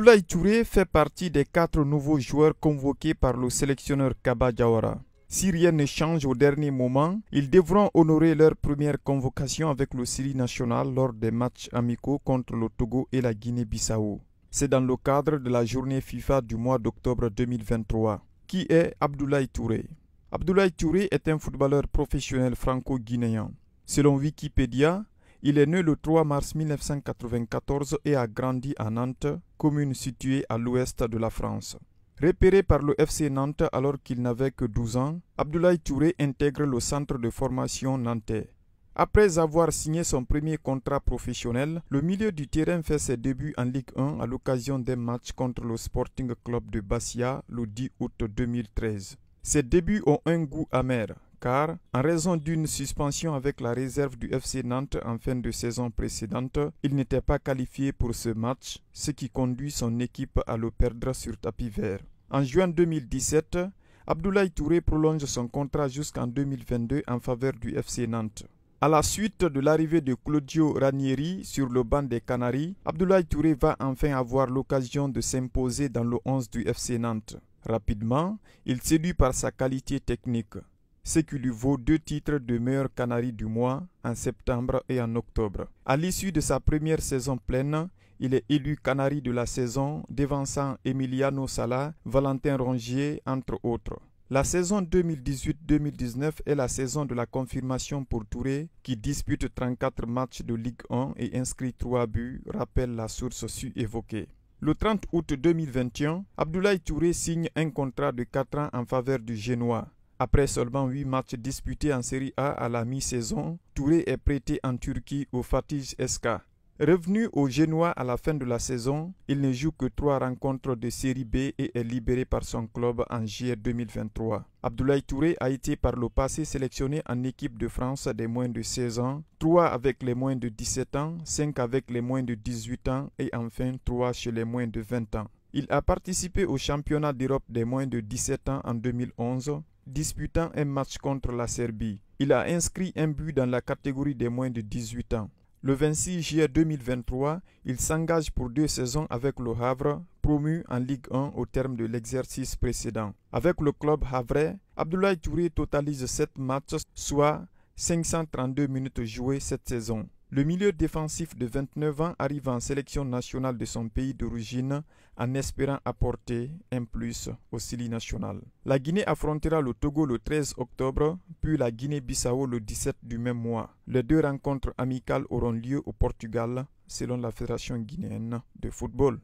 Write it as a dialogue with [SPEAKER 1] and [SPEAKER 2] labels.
[SPEAKER 1] Abdoulaye Touré fait partie des quatre nouveaux joueurs convoqués par le sélectionneur Kaba Diawara. Si rien ne change au dernier moment, ils devront honorer leur première convocation avec le Syrie national lors des matchs amicaux contre le Togo et la Guinée-Bissau. C'est dans le cadre de la journée FIFA du mois d'octobre 2023. Qui est Abdoulaye Touré Abdoulaye Touré est un footballeur professionnel franco-guinéen. Selon Wikipédia, il est né le 3 mars 1994 et a grandi à Nantes, commune située à l'ouest de la France. Repéré par le FC Nantes alors qu'il n'avait que 12 ans, Abdoulaye Touré intègre le centre de formation nantais. Après avoir signé son premier contrat professionnel, le milieu du terrain fait ses débuts en Ligue 1 à l'occasion d'un match contre le Sporting Club de Bastia le 10 août 2013. Ses débuts ont un goût amer car en raison d'une suspension avec la réserve du FC Nantes en fin de saison précédente, il n'était pas qualifié pour ce match, ce qui conduit son équipe à le perdre sur tapis vert. En juin 2017, Abdoulaye Touré prolonge son contrat jusqu'en 2022 en faveur du FC Nantes. À la suite de l'arrivée de Claudio Ranieri sur le banc des Canaries, Abdoulaye Touré va enfin avoir l'occasion de s'imposer dans le 11 du FC Nantes. Rapidement, il séduit par sa qualité technique ce qui lui vaut deux titres de meilleur canari du mois en septembre et en octobre. À l'issue de sa première saison pleine, il est élu canari de la saison, devançant Emiliano Sala, Valentin Rongier, entre autres. La saison 2018-2019 est la saison de la confirmation pour Touré, qui dispute 34 matchs de Ligue 1 et inscrit 3 buts, rappelle la source su-évoquée. Le 30 août 2021, Abdoulaye Touré signe un contrat de 4 ans en faveur du Génois. Après seulement 8 matchs disputés en Série A à la mi-saison, Touré est prêté en Turquie au Fatih SK. Revenu au Génois à la fin de la saison, il ne joue que trois rencontres de Série B et est libéré par son club en juillet 2023. Abdoulaye Touré a été par le passé sélectionné en équipe de France des moins de 16 ans, 3 avec les moins de 17 ans, 5 avec les moins de 18 ans et enfin 3 chez les moins de 20 ans. Il a participé au championnat d'Europe des moins de 17 ans en 2011, disputant un match contre la Serbie. Il a inscrit un but dans la catégorie des moins de 18 ans. Le 26 juillet 2023, il s'engage pour deux saisons avec le Havre, promu en Ligue 1 au terme de l'exercice précédent. Avec le club havrais, Abdoulaye Touré totalise 7 matchs, soit 532 minutes jouées cette saison. Le milieu défensif de 29 ans arrive en sélection nationale de son pays d'origine en espérant apporter un plus au Sili national. La Guinée affrontera le Togo le 13 octobre, puis la Guinée-Bissau le 17 du même mois. Les deux rencontres amicales auront lieu au Portugal, selon la Fédération guinéenne de football.